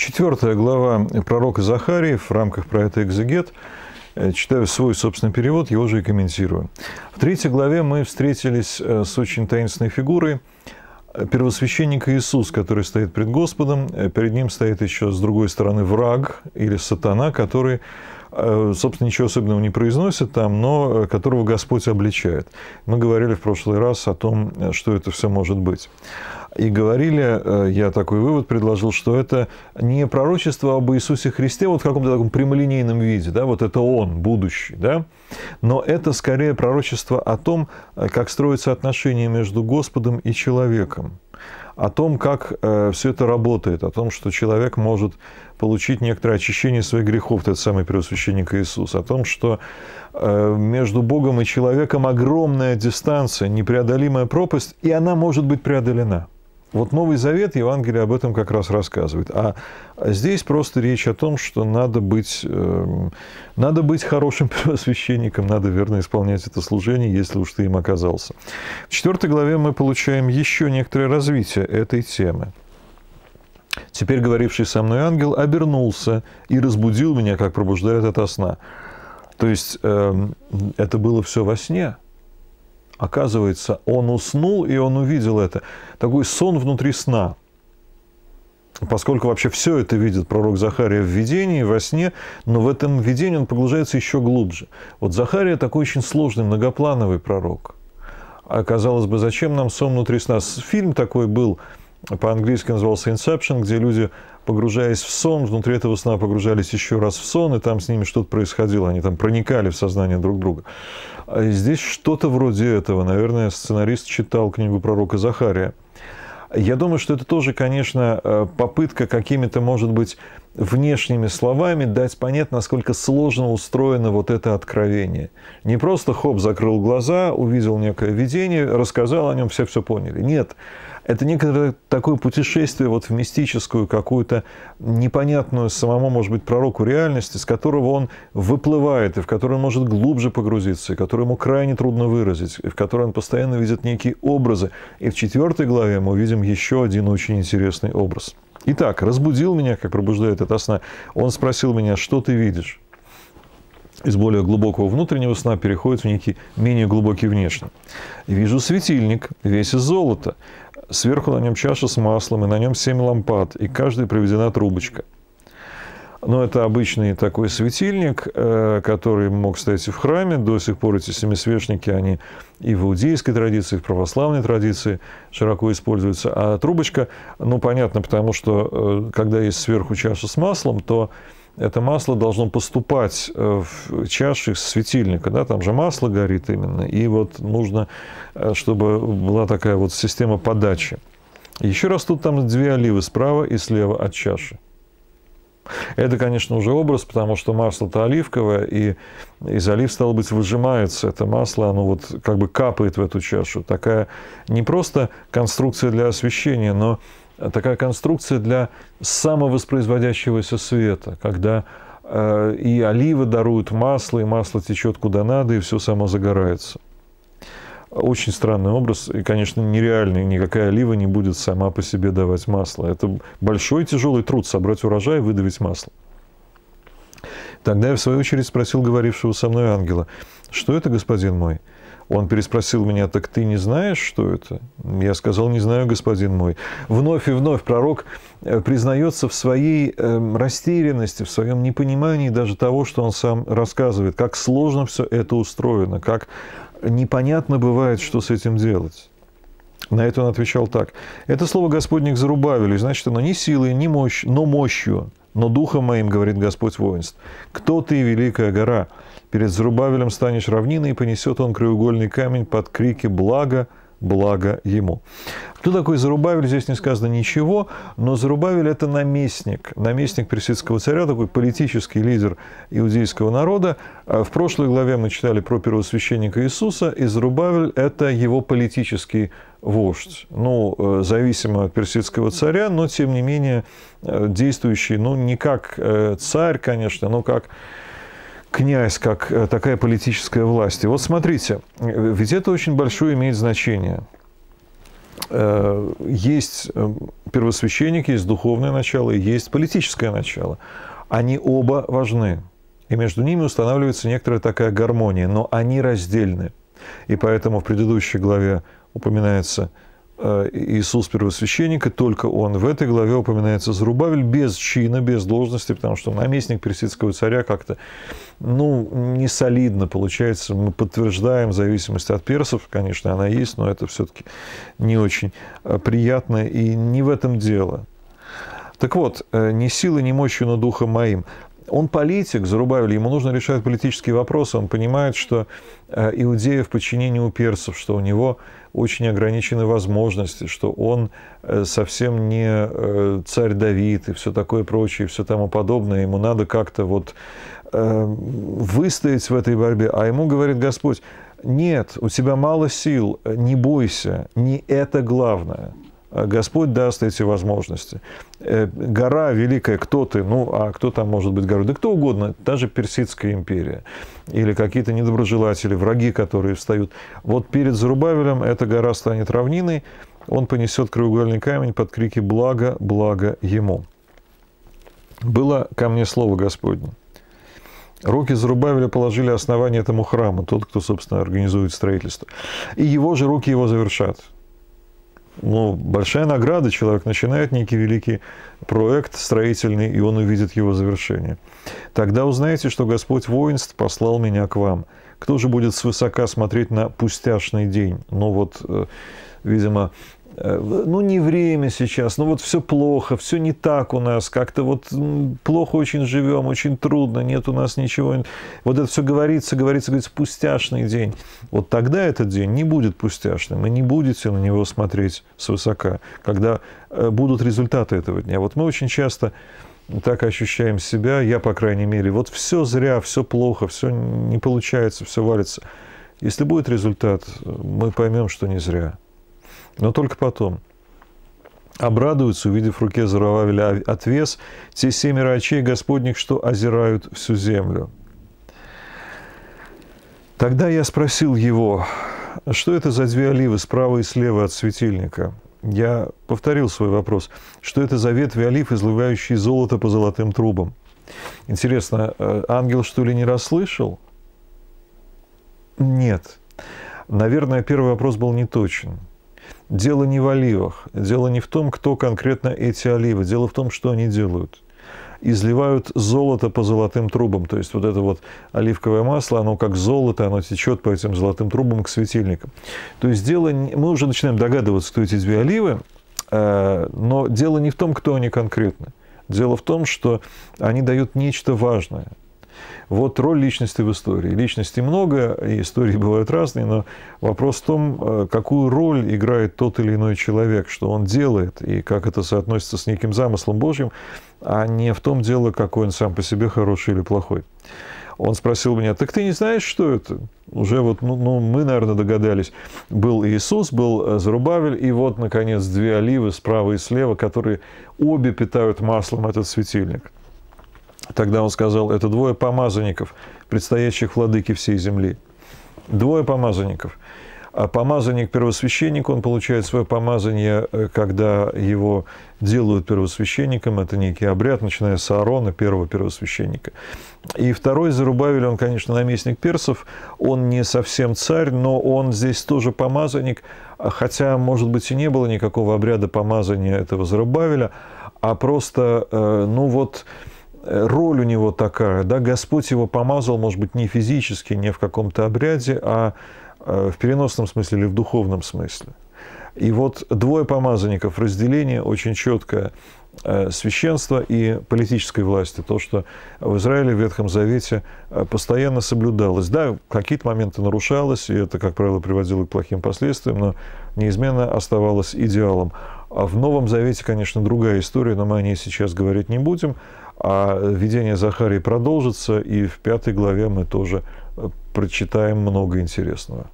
Четвертая глава пророка Захарии в рамках проекта «Экзегет». Э, читаю свой собственный перевод, его же и комментирую. В третьей главе мы встретились э, с очень таинственной фигурой э, первосвященника Иисус, который стоит пред Господом. Перед ним стоит еще с другой стороны враг или сатана, который собственно, ничего особенного не произносит там, но которого Господь обличает. Мы говорили в прошлый раз о том, что это все может быть и говорили, э, я такой вывод предложил, что это не пророчество об Иисусе Христе вот в каком-то таком прямолинейном виде, да, вот это Он, будущий, да, но это скорее пророчество о том, э, как строятся отношения между Господом и человеком о том, как э, все это работает, о том, что человек может получить некоторое очищение своих грехов, этот самый первосвященник Иисус, о том, что э, между Богом и человеком огромная дистанция, непреодолимая пропасть, и она может быть преодолена. Вот Новый Завет, Евангелие об этом как раз рассказывает. А здесь просто речь о том, что надо быть, эм, надо быть хорошим первосвященником, надо верно исполнять это служение, если уж ты им оказался. В четвертой главе мы получаем еще некоторое развитие этой темы. Теперь говоривший со мной ангел обернулся и разбудил меня, как пробуждает ото сна. То есть э, это было все во сне. Оказывается, он уснул, и он увидел это. Такой сон внутри сна. Поскольку вообще все это видит пророк Захария в видении, во сне, но в этом видении он погружается еще глубже. Вот Захария такой очень сложный, многоплановый пророк. А казалось бы, зачем нам сон внутри сна? Фильм такой был, по-английски назывался Inception, где люди погружаясь в сон, внутри этого сна погружались еще раз в сон, и там с ними что-то происходило, они там проникали в сознание друг друга. А здесь что-то вроде этого. Наверное, сценарист читал книгу пророка Захария. Я думаю, что это тоже, конечно, э, попытка какими-то, может быть, внешними словами дать понять, насколько сложно устроено вот это откровение. Не просто хоп, закрыл глаза, увидел некое видение, рассказал о нем, все все поняли. Нет. Это некоторое такое путешествие вот в мистическую какую-то непонятную самому, может быть, пророку реальности, из которого он выплывает, и в которую он может глубже погрузиться, и которую ему крайне трудно выразить, и в которой он постоянно видит некие образы. И в четвертой главе мы увидим еще один очень интересный образ. Итак, разбудил меня, как пробуждает это сна. Он спросил меня, что ты видишь? из более глубокого внутреннего сна переходит в некий менее глубокий внешний. «Вижу светильник, весь из золота, Сверху на нем чаша с маслом, и на нем семь лампад, и каждая приведена трубочка. Но это обычный такой светильник, э, который мог стоять в храме. До сих пор эти семисвешники, они и в иудейской традиции, и в православной традиции широко используются. А трубочка, ну, понятно, потому что э, когда есть сверху чаша с маслом, то это масло должно поступать э, в чаши с светильника, да, там же масло горит именно, и вот нужно, э, чтобы была такая вот система подачи. Еще раз тут там две оливы справа и слева от чаши. Это, конечно, уже образ, потому что масло-то оливковое, и из олив, стало быть, выжимается это масло, оно вот как бы капает в эту чашу. Такая не просто конструкция для освещения, но такая конструкция для самовоспроизводящегося света, когда э, и оливы даруют масло, и масло течет куда надо, и все само загорается. Очень странный образ, и, конечно, нереальный. Никакая олива не будет сама по себе давать масло. Это большой тяжелый труд собрать урожай и выдавить масло. Тогда я, в свою очередь, спросил говорившего со мной ангела, «Что это, господин мой?» Он переспросил меня, «Так ты не знаешь, что это?» Я сказал, «Не знаю, господин мой». Вновь и вновь пророк э, признается в своей эм, растерянности, в своем непонимании даже того, что он сам рассказывает, как сложно все это устроено, как непонятно бывает, что с этим делать. На это он отвечал так. «Это слово господник зарубавили, значит, оно не силой, не мощь, но мощью но духом моим, говорит Господь воинств, кто ты, великая гора? Перед Зрубавелем станешь равниной, и понесет он краеугольный камень под крики блага, благо ему. Кто такой Зарубавель, здесь не сказано ничего, но Зарубавель – это наместник, наместник персидского царя, такой политический лидер иудейского народа. А в прошлой главе мы читали про первосвященника Иисуса, и Зарубавель – это его политический вождь, ну, э, зависимо от персидского царя, но, тем не менее, э, действующий, ну, не как э, царь, конечно, но как князь как э, такая политическая власть. И вот смотрите, э, ведь это очень большое имеет значение. Э, есть первосвященник, есть духовное начало, есть политическое начало. Они оба важны. И между ними устанавливается некоторая такая гармония, но они раздельны. И поэтому в предыдущей главе упоминается Э, Иисус первосвященник, и только он. В этой главе упоминается Зарубавель без чина, без должности, потому что наместник персидского царя как-то, ну, не солидно получается. Мы подтверждаем зависимость от персов, конечно, она есть, но это все-таки не очень э, приятно, и не в этом дело. Так вот, э, ни силы, ни мощью, но духом моим. Он политик, Зарубавель, ему нужно решать политические вопросы. Он понимает, что э, Иудея в подчинении у персов, что у него очень ограничены возможности, что он э, совсем не э, царь Давид и все такое прочее, и все тому подобное. Ему надо как-то вот выстоять в этой борьбе. А ему говорит Господь, нет, у тебя мало сил, не бойся, не это главное. А Господь даст эти возможности. Э, гора великая, кто ты? Ну, а кто там может быть горой? Да кто угодно, даже Персидская империя. Или какие-то недоброжелатели, враги, которые встают. Вот перед Зарубавелем эта гора станет равниной, он понесет краеугольный камень под крики «Благо, благо ему». Было ко мне слово Господне. Руки Зарубавеля положили основание этому храму, тот, кто, собственно, организует строительство. И его же руки его завершат ну, большая награда, человек начинает некий великий проект строительный, и он увидит его завершение. Тогда узнаете, что Господь воинств послал меня к вам. Кто же будет свысока смотреть на пустяшный день? Ну вот, э, видимо, Э, ну не время сейчас, ну вот все плохо, все не так у нас, как-то вот плохо очень живем, очень трудно, нет у нас ничего. Вот это все говорится, говорится, говорится, пустяшный день. Вот тогда этот день не будет пустяшным, и не будете на него смотреть свысока, когда э, будут результаты этого дня. Вот мы очень часто так ощущаем себя, я, по крайней мере, вот все зря, все плохо, все не получается, все валится. Если будет результат, мы поймем, что не зря но только потом. Обрадуются, увидев в руке Зарававеля отвес, те семеро очей Господних, что озирают всю землю. Тогда я спросил его, что это за две оливы справа и слева от светильника? Я повторил свой вопрос. Что это за ветви олив, изливающие золото по золотым трубам? Интересно, э, ангел что ли не расслышал? Нет. Наверное, первый вопрос был неточен дело не в оливах, дело не в том, кто конкретно эти оливы, дело в том, что они делают. Изливают золото по золотым трубам, то есть вот это вот оливковое масло, оно как золото, оно течет по этим золотым трубам к светильникам. То есть дело, мы уже начинаем догадываться, кто эти две оливы, э, но дело не в том, кто они конкретно. Дело в том, что они дают нечто важное. Вот роль личности в истории. Личностей много, и истории бывают разные, но вопрос в том, э, какую роль играет тот или иной человек, что он делает, и как это соотносится с неким замыслом Божьим, а не в том дело, какой он сам по себе хороший или плохой. Он спросил меня, так ты не знаешь, что это? Уже вот, ну, ну мы, наверное, догадались. Был Иисус, был э, Зарубавель, и вот, наконец, две оливы справа и слева, которые обе питают маслом этот светильник. Тогда он сказал, это двое помазанников, предстоящих владыки всей земли. Двое помазанников. А помазанник первосвященник, он получает свое помазание, э, когда его делают первосвященником. Это некий обряд, начиная с Аарона, первого первосвященника. И второй Зарубавель, он, конечно, наместник персов. Он не совсем царь, но он здесь тоже помазанник. Хотя, может быть, и не было никакого обряда помазания этого Зарубавеля, а просто, э, ну вот, роль у него такая, да, Господь его помазал, может быть, не физически, не в каком-то обряде, а э, в переносном смысле или в духовном смысле. И вот двое помазанников, разделение очень четкое э, священства и политической власти, то, что в Израиле, в Ветхом Завете э, постоянно соблюдалось. Да, какие-то моменты нарушалось, и это, как правило, приводило к плохим последствиям, но неизменно оставалось идеалом. А в Новом Завете, конечно, другая история, но мы о ней сейчас говорить не будем. А видение Захарии продолжится, и в пятой главе мы тоже э, прочитаем много интересного.